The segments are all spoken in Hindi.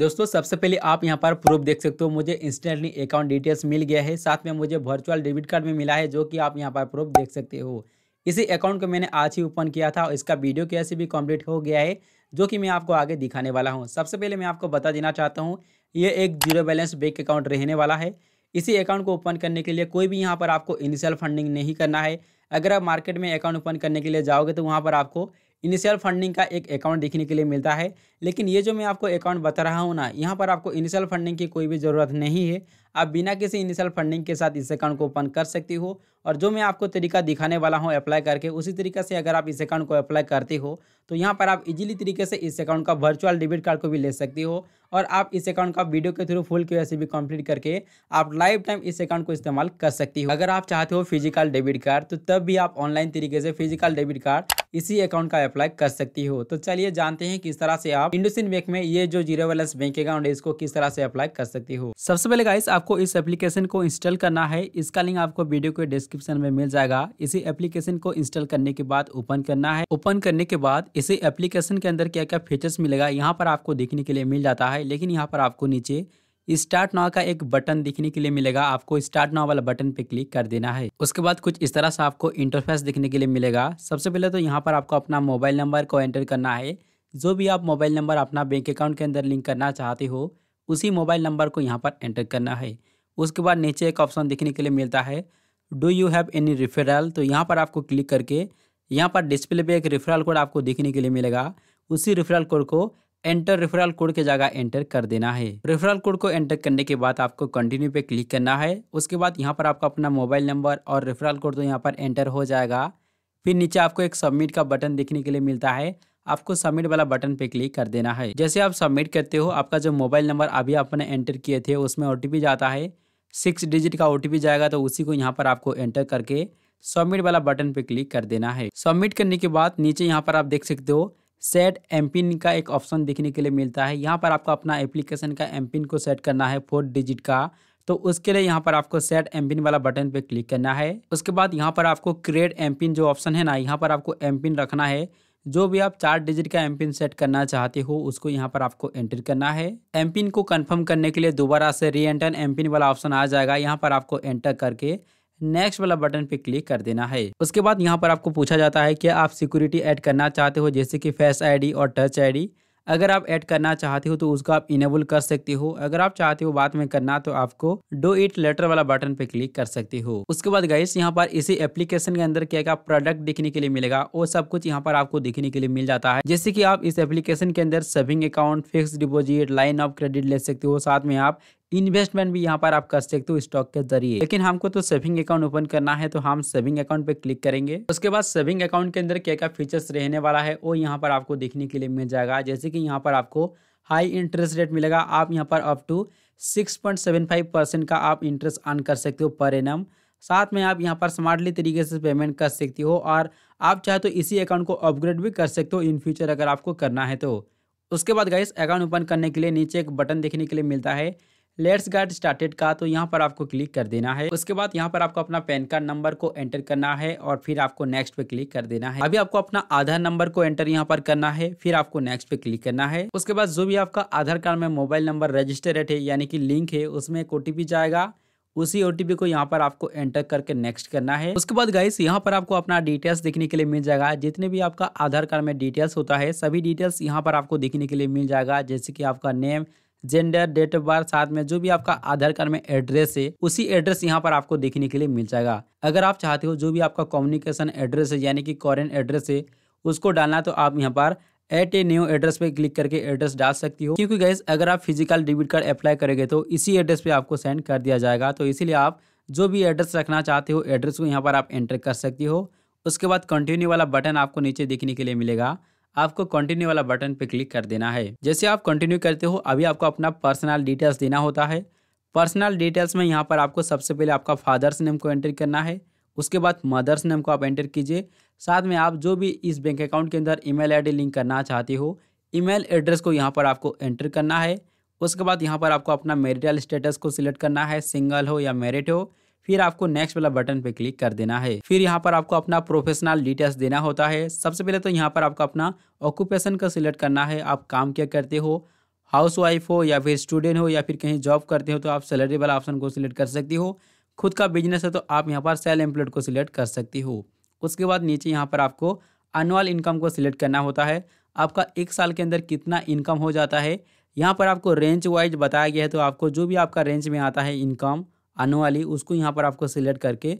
दोस्तों सबसे पहले आप यहाँ पर प्रूफ देख सकते हो मुझे इंस्टेंटली अकाउंट डिटेल्स मिल गया है साथ में मुझे वर्चुअल डेबिट कार्ड भी मिला है जो कि आप यहाँ पर प्रूफ देख सकते हो इसी अकाउंट को मैंने आज ही ओपन किया था और इसका वीडियो कैसे भी कंप्लीट हो गया है जो कि मैं आपको आगे दिखाने वाला हूँ सबसे पहले मैं आपको बता देना चाहता हूँ ये एक जीरो बैलेंस बैंक अकाउंट रहने वाला है इसी अकाउंट को ओपन करने के लिए कोई भी यहाँ पर आपको इनिशियल फंडिंग नहीं करना है अगर आप मार्केट में अकाउंट ओपन करने के लिए जाओगे तो वहाँ पर आपको इनिशियल फंडिंग का एक अकाउंट देखने के लिए मिलता है लेकिन ये जो मैं आपको अकाउंट बता रहा हूँ ना यहाँ पर आपको इनिशियल फंडिंग की कोई भी ज़रूरत नहीं है आप बिना किसी इनिशियल फंडिंग के साथ इस अकाउंट को ओपन कर सकती हो और जो मैं आपको तरीका दिखाने वाला हूँ अप्लाई करके उसी तरीके से अगर आप इस अकाउंट को अप्लाई करते हो तो यहाँ पर आप इजीली तरीके से इस अकाउंट का वर्चुअल डेबिट कार्ड को भी ले सकती हो और आप इस अकाउंट का वीडियो के थ्रू फुल क्यू भी कंप्लीट करके आप लाइफ टाइम इस अकाउंट को इस्तेमाल कर सकती हो अगर आप चाहते हो फिजिकल डेबिट कार्ड तो तब भी आप ऑनलाइन तरीके से फिजिकल डेबिट कार्ड इसी अकाउंट का अप्लाई कर सकती हो तो चलिए जानते हैं किस तरह से आप इंडोसिन बैंक में ये जो जीरो बैलेंस बैंक अकाउंट है इसको किस तरह से अप्लाई कर सकती हो सबसे पहले गाइस आप आपको इस एप्लीकेशन को इंस्टॉल करना है इसका लिंक आपको वीडियो के डिस्क्रिप्शन में मिल जाएगा इसी एप्लीकेशन को इंस्टॉल करने के बाद ओपन करना है ओपन करने के बाद इसी एप्लीकेशन के अंदर क्या क्या फीचर्स मिलेगा यहाँ पर आपको देखने के लिए मिल जाता है लेकिन यहाँ पर आपको नीचे स्टार्ट नाव का एक बटन दिखने के लिए मिलेगा आपको स्टार्ट नाव वाला बटन पे क्लिक कर देना है उसके बाद कुछ इस तरह से आपको इंटरफेस दिखने के लिए मिलेगा सबसे पहले तो यहाँ पर आपको अपना मोबाइल नंबर को एंटर करना है जो भी आप मोबाइल नंबर अपना बैंक अकाउंट के अंदर लिंक करना चाहते हो उसी मोबाइल नंबर को यहाँ पर एंटर करना है उसके बाद नीचे एक ऑप्शन देखने के लिए मिलता है do you have any referral तो यहाँ पर आपको क्लिक करके यहाँ पर डिस्प्ले पे एक रेफरल कोड आपको देखने के लिए मिलेगा उसी रेफरल कोड को एंटर रेफरल कोड के जगह एंटर कर देना है रेफरल कोड को एंटर करने के बाद आपको कंटिन्यू पे क्लिक करना है उसके बाद यहाँ पर आपका अपना मोबाइल नंबर और रेफरल कोड तो यहाँ पर एंटर हो जाएगा फिर नीचे आपको एक सबमिट का बटन देखने के लिए मिलता है आपको सबमिट वाला बटन पे क्लिक कर देना है जैसे आप सबमिट करते हो आपका जो मोबाइल नंबर अभी आपने एंटर किए थे उसमें ओ जाता है सिक्स डिजिट का ओ जाएगा तो उसी को यहाँ पर आपको एंटर करके सबमिट वाला बटन पे क्लिक कर देना है सबमिट करने के बाद नीचे यहाँ पर आप देख सकते हो सेट एम पिन का एक ऑप्शन देखने के लिए मिलता है यहाँ पर आपको अपना एप्लीकेशन का एम को सेट करना है फोर डिजिट का तो उसके लिए यहाँ पर आपको सेट एम वाला बटन पे क्लिक करना है उसके बाद यहाँ पर आपको क्रिएट एम पिन जो ऑप्शन है ना यहाँ पर आपको एम रखना है जो भी आप चार डिजिट का एम पिन सेट करना चाहते हो उसको यहाँ पर आपको एंटर करना है एम पिन को कंफर्म करने के लिए दोबारा से री एंटर एम पिन वाला ऑप्शन आ जाएगा यहाँ पर आपको एंटर करके नेक्स्ट वाला बटन पे क्लिक कर देना है उसके बाद यहाँ पर आपको पूछा जाता है कि आप सिक्योरिटी ऐड करना चाहते हो जैसे कि फेस आईडी और टच आईडी अगर आप ऐड करना चाहते हो तो उसको आप इनेबल कर सकते हो अगर आप चाहते हो बाद में करना तो आपको डो इट लेटर वाला बटन पे क्लिक कर सकते हो उसके बाद गाइस यहाँ पर इसी एप्लीकेशन के अंदर क्या क्या प्रोडक्ट दिखने के लिए मिलेगा वो सब कुछ यहाँ पर आपको दिखने के लिए मिल जाता है जैसे कि आप इस एप्लीकेशन के अंदर saving account fix deposit line of credit ले सकते हो साथ में आप इन्वेस्टमेंट भी यहाँ पर आप कर सकते हो स्टॉक के जरिए लेकिन हमको तो सेविंग अकाउंट ओपन करना है तो हम सेविंग अकाउंट पे क्लिक करेंगे उसके बाद सेविंग अकाउंट के अंदर क्या क्या फीचर्स रहने वाला है वो यहाँ पर आपको देखने के लिए मिल जाएगा जैसे कि यहाँ पर आपको हाई इंटरेस्ट रेट मिलेगा आप यहाँ पर up to six point seven five percent का आप इंटरेस्ट अर्न कर सकते हो पर एन साथ में आप यहाँ पर स्मार्टली तरीके से पेमेंट कर सकती हो और आप चाहे तो इसी अकाउंट को अपग्रेड भी कर सकते हो इन फ्यूचर अगर आपको करना है तो उसके बाद गाइस अकाउंट ओपन करने के लिए नीचे एक बटन देखने के लिए मिलता है लेट्स गेट स्टार्टेड का तो यहाँ पर आपको क्लिक कर देना है उसके बाद यहाँ पर आपको अपना पैन कार्ड नंबर को एंटर करना है और फिर आपको नेक्स्ट पे क्लिक कर देना है अभी आपको अपना आधार नंबर को एंटर यहाँ पर करना है फिर आपको नेक्स्ट पे क्लिक करना है उसके बाद जो भी आपका आधार कार्ड में मोबाइल नंबर रजिस्टरेड है यानी कि लिंक है उसमें एक ओटीपी जाएगा उसी ओटीपी को यहाँ पर आपको एंटर करके नेक्स्ट करना है उसके बाद गाइस यहाँ पर आपको अपना डिटेल्स देखने के लिए मिल जाएगा जितने भी आपका आधार कार्ड में डिटेल्स होता है सभी डिटेल्स यहाँ पर आपको देखने के लिए मिल जाएगा जैसे कि आपका name gender date of birth साथ में जो भी आपका आधार कार्ड में एड्रेस है उसी एड्रेस यहाँ पर आपको देखने के लिए मिल जाएगा अगर आप चाहते हो जो भी आपका कम्युनिकेशन एड्रेस है यानी कि कॉरेंट एड्रेस है उसको डालना तो आप यहाँ पर एट ए न्यू एड्रेस पे क्लिक करके एड्रेस डाल सकती हो क्योंकि गैस अगर आप फिजिकल डेबिट कार्ड अप्लाई करेंगे तो इसी एड्रेस पे आपको सेंड कर दिया जाएगा तो इसीलिए आप जो भी एड्रेस रखना चाहते हो एड्रेस को यहाँ पर आप एंटर कर सकती हो उसके बाद कंटिन्यू वाला बटन आपको नीचे देखने के लिए मिलेगा आपको कंटिन्यू वाला बटन पे क्लिक कर देना है जैसे आप कंटिन्यू करते हो अभी आपको अपना पर्सनल डिटेल्स देना होता है पर्सनल डिटेल्स में यहाँ पर आपको सबसे पहले आपका फादर्स नेम को एंटर करना है उसके बाद मदर्स नेम को आप एंटर कीजिए साथ में आप जो भी इस बैंक अकाउंट के अंदर ईमेल आईडी लिंक करना चाहते हो ईमेल एड्रेस को यहाँ पर आपको एंटर करना है उसके बाद यहाँ पर आपको अपना मेरिटल स्टेटस को सिलेक्ट करना है सिंगल हो या मेरिट हो फिर आपको नेक्स्ट वाला बटन पे क्लिक कर देना है फिर यहाँ पर आपको अपना प्रोफेशनल डिटेल्स देना होता है सबसे पहले तो यहाँ पर आपको अपना ऑक्यूपेशन का सिलेक्ट करना है आप काम क्या करते हो हाउस वाइफ हो या फिर स्टूडेंट हो या फिर कहीं जॉब करते हो तो आप सैलरी वाला ऑप्शन को सिलेक्ट कर सकती हो खुद का बिजनेस है तो आप यहाँ पर सेल एम्प्लॉयड को सिलेक्ट कर सकती हो उसके बाद नीचे यहाँ पर आपको अनुअल इनकम को सिलेक्ट करना होता है आपका एक साल के अंदर कितना इनकम हो जाता है यहाँ पर आपको रेंज वाइज बताया गया है तो आपको जो भी आपका रेंज में आता है इनकम आने वाली उसको यहाँ पर आपको सिलेक्ट करके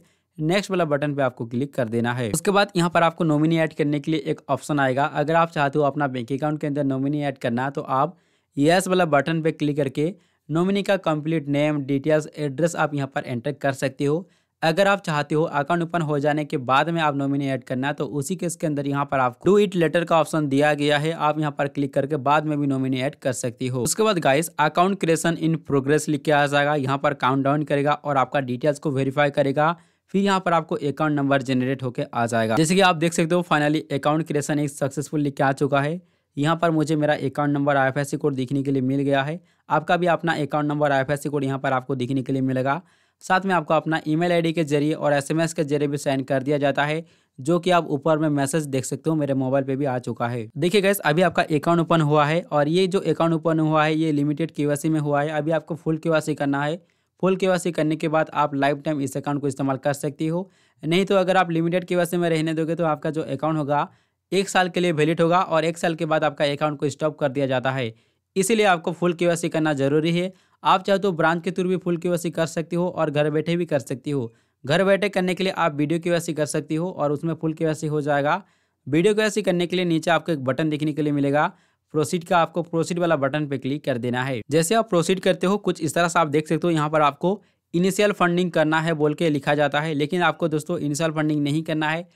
नेक्स्ट वाला बटन पे आपको क्लिक कर देना है उसके बाद यहाँ पर आपको नॉमिनी ऐड करने के लिए एक ऑप्शन आएगा अगर आप चाहते हो अपना बैंक अकाउंट के अंदर नॉमिनी ऐड करना तो आप यस वाला बटन पे क्लिक करके नॉमिनी का कंप्लीट नेम डिटेल्स एड्रेस आप यहाँ पर एंटर कर सकते हो अगर आप चाहते हो अकाउंट ओपन हो जाने के बाद में आप नॉमिनी ऐड करना है तो उसी केस के अंदर यहाँ पर आपको डू इट लेटर का ऑप्शन दिया गया है आप यहाँ पर क्लिक करके बाद में भी नॉमिनी ऐड कर सकती हो उसके बाद guys account creation in progress लिख के आ जाएगा यहाँ पर काउंट डाउन करेगा और आपका डिटेल्स को वेरीफाई करेगा फिर यहाँ पर आपको अकाउंट नंबर जनरेट होकर आ जाएगा जैसे कि आप देख सकते हो फाइनली अकाउंट क्रिएशन एक सक्सेसफुल लिख के आ चुका है यहाँ पर मुझे मेरा अकाउंट नंबर आई कोड दिखने के लिए मिल गया है आपका भी अपना अकाउंट नंबर आई कोड यहाँ पर आपको दिखने के लिए मिलेगा साथ में आपको अपना ईमेल आईडी के जरिए और एसएमएस के जरिए भी साइन कर दिया जाता है जो कि आप ऊपर में मैसेज देख सकते हो मेरे मोबाइल पे भी आ चुका है देखिए गैस अभी आपका अकाउंट ओपन हुआ है और ये जो अकाउंट ओपन हुआ है ये लिमिटेड के में हुआ है अभी आपको फुल के करना है फुल के करने के बाद आप लाइफ टाइम इस अकाउंट को इस्तेमाल कर सकती हो नहीं तो अगर आप लिमिटेड के में रहने दोगे तो आपका जो अकाउंट होगा एक साल के लिए वैलिड होगा और एक साल के बाद आपका अकाउंट को स्टॉप कर दिया जाता है इसीलिए आपको फुल के करना जरूरी है आप चाहे तो ब्रांच के थ्रू भी फुल के कर सकती हो और घर बैठे भी कर सकती हो घर बैठे करने के लिए आप वीडियो के कर सकती हो और उसमें फुल के हो जाएगा वीडियो के करने के लिए नीचे आपको एक बटन देखने के लिए मिलेगा प्रोसीड का आपको प्रोसीड वाला बटन पे क्लिक कर देना है जैसे आप प्रोसीड करते हो कुछ इस तरह से आप देख सकते हो यहाँ पर आपको इनिशियल फंडिंग करना है बोल के लिखा जाता है लेकिन आपको दोस्तों इनिशियल फंडिंग नहीं करना है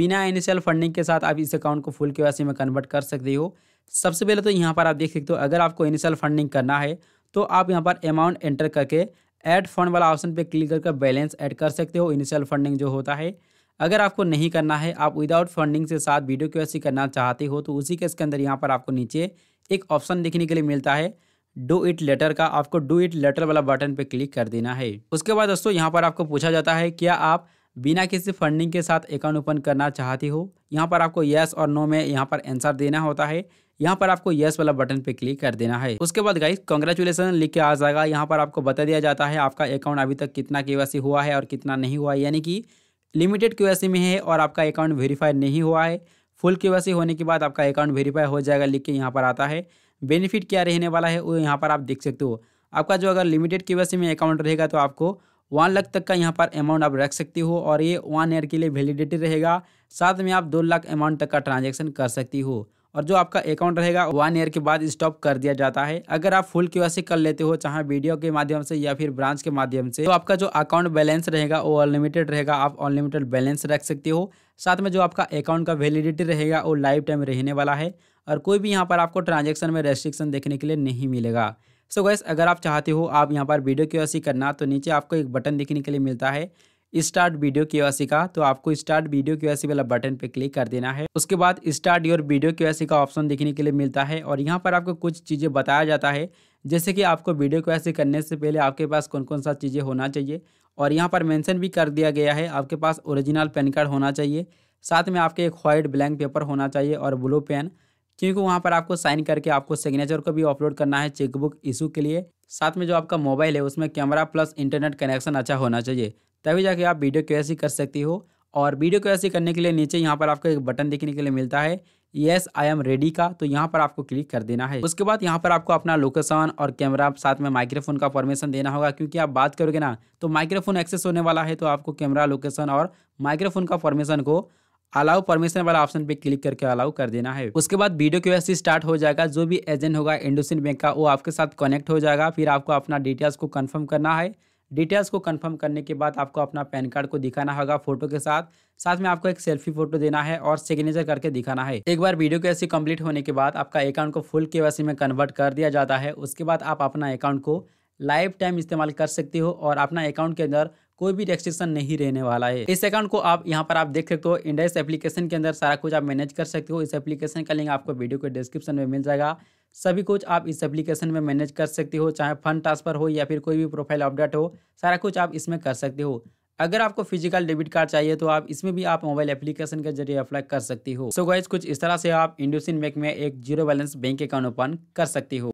बिना इनिशियल फंडिंग के साथ आप इस अकाउंट को फुल के में कन्वर्ट कर सकते हो सबसे पहले तो यहाँ पर आप देख सकते हो अगर आपको इनिशियल फंडिंग करना है तो आप यहाँ पर अमाउंट एंटर करके ऐड फंड वाला ऑप्शन पे क्लिक करके बैलेंस ऐड कर सकते हो इनिशियल फंडिंग जो होता है अगर आपको नहीं करना है आप विदाउट फंडिंग से साथ वीडियो क्यूएससी करना चाहते हो तो उसी के इसके अंदर यहाँ पर आपको नीचे एक ऑप्शन देखने के लिए मिलता है डू इट लेटर का आपको डू इट लेटर वाला बटन पे क्लिक कर देना है उसके बाद दोस्तों यहाँ पर आपको पूछा जाता है क्या आप बिना किसी फंडिंग के साथ अकाउंट ओपन करना चाहती हो यहाँ पर आपको यस और नो में यहाँ पर आंसर देना होता है यहाँ पर आपको यस वाला बटन पे क्लिक कर देना है उसके बाद गाइस कंग्रेचुलेसन लिख के आ जाएगा यहाँ पर आपको बता दिया जाता है आपका अकाउंट अभी तक कितना के हुआ है और कितना नहीं हुआ है यानी कि लिमिटेड के में है और आपका अकाउंट वेरीफाई नहीं हुआ है फुल के होने के बाद आपका अकाउंट वेरीफाई हो जाएगा लिख के यहाँ पर आता है बेनिफिट क्या रहने वाला है वो यहाँ पर आप देख सकते हो आपका जो अगर लिमिटेड के में अकाउंट रहेगा तो आपको वन लाख तक का यहाँ पर अमाउंट आप रख सकती हो और ये वन ईयर के लिए वैलिडिटी रहेगा साथ में आप दो लाख अमाउंट तक का ट्रांजेक्शन कर सकती हो और जो आपका अकाउंट रहेगा वन ईयर के बाद स्टॉप कर दिया जाता है अगर आप फुल क्यू कर लेते हो चाहे वीडियो के माध्यम से या फिर ब्रांच के माध्यम से तो आपका जो अकाउंट बैलेंस रहेगा वो अनलिमिटेड रहेगा आप अनलिमिटेड बैलेंस रख सकते हो साथ में जो आपका अकाउंट का वैलिडिटी रहेगा वो लाइफ टाइम रहने वाला है और कोई भी यहाँ पर आपको ट्रांजेक्शन में रेस्ट्रिक्शन देखने के लिए नहीं मिलेगा सो so गैस अगर आप चाहते हो आप यहाँ पर वीडियो क्यू करना तो नीचे आपको एक बटन देखने के लिए मिलता है स्टार्ट वीडियो के का तो आपको स्टार्ट वीडियो के वाला बटन पे क्लिक कर देना है उसके बाद स्टार्ट योर वीडियो के का ऑप्शन देखने के लिए मिलता है और यहाँ पर आपको कुछ चीज़ें बताया जाता है जैसे कि आपको वीडियो के करने से पहले आपके पास कौन कौन सा चीज़ें होना चाहिए और यहाँ पर मेंशन भी कर दिया गया है आपके पास ओरिजिनल पेन कार्ड होना चाहिए साथ में आपके एक वाइट ब्लैंक पेपर होना चाहिए और ब्लू पेन क्योंकि वहाँ पर आपको साइन करके आपको सिग्नेचर को भी अपलोड करना है चेकबुक इशू के लिए साथ में जो आपका मोबाइल है उसमें कैमरा प्लस इंटरनेट कनेक्शन अच्छा होना चाहिए तभी जाके आप वीडियो के कर सकती हो और वीडियो के करने के लिए नीचे यहाँ पर आपको एक बटन देखने के लिए मिलता है येस आई एम रेडी का तो यहाँ पर आपको क्लिक कर देना है उसके बाद यहाँ पर आपको अपना लोकेशन और कैमरा साथ में माइक्रोफोन का परमिशन देना होगा क्योंकि आप बात करोगे ना तो माइक्रोफोन एक्सेस होने वाला है तो आपको कैमरा लोकेशन और माइक्रोफोन का परमिशन को अलाउ परमिशन वाला ऑप्शन पे क्लिक करके अलाउ कर देना है उसके बाद वीडियो क्यूएससी स्टार्ट हो जाएगा जो भी एजेंट होगा इंडोसिन बैंक का वो आपके साथ कनेक्ट हो जाएगा फिर आपको अपना डिटेल्स को कन्फर्म करना है डिटेल्स को कंफर्म करने के बाद आपको अपना पैन कार्ड को दिखाना होगा फोटो के साथ साथ में आपको एक सेल्फी फोटो देना है और सिग्नेचर करके दिखाना है एक बार वीडियो के कैसे कंप्लीट होने के बाद आपका अकाउंट को फुल के में कन्वर्ट कर दिया जाता है उसके बाद आप अपना अकाउंट को लाइफ टाइम इस्तेमाल कर सकते हो और अपना अकाउंट के अंदर कोई भी रेस्ट्रिक्शन नहीं रहने वाला है इस अकाउंट को आप यहाँ पर आप देख सकते हो इंडेक्स एप्लीकेशन के अंदर सारा कुछ आप मैनेज कर सकते हो इस एप्लीकेशन का लिंक आपको वीडियो के डिस्क्रिप्शन में मिल जाएगा सभी कुछ आप इस एप्लीकेशन में मैनेज कर सकते हो चाहे फंड ट्रांसफर हो या फिर कोई भी प्रोफाइल अपडेट हो सारा कुछ आप इसमें कर सकते हो अगर आपको फिजिकल डेबिट कार्ड चाहिए तो आप इसमें भी आप मोबाइल एप्लीकेशन के जरिए अप्लाई कर सकती हो सो so गाइज कुछ इस तरह से आप इंडोसिन बैंक में एक zero balance bank account open कर सकती हो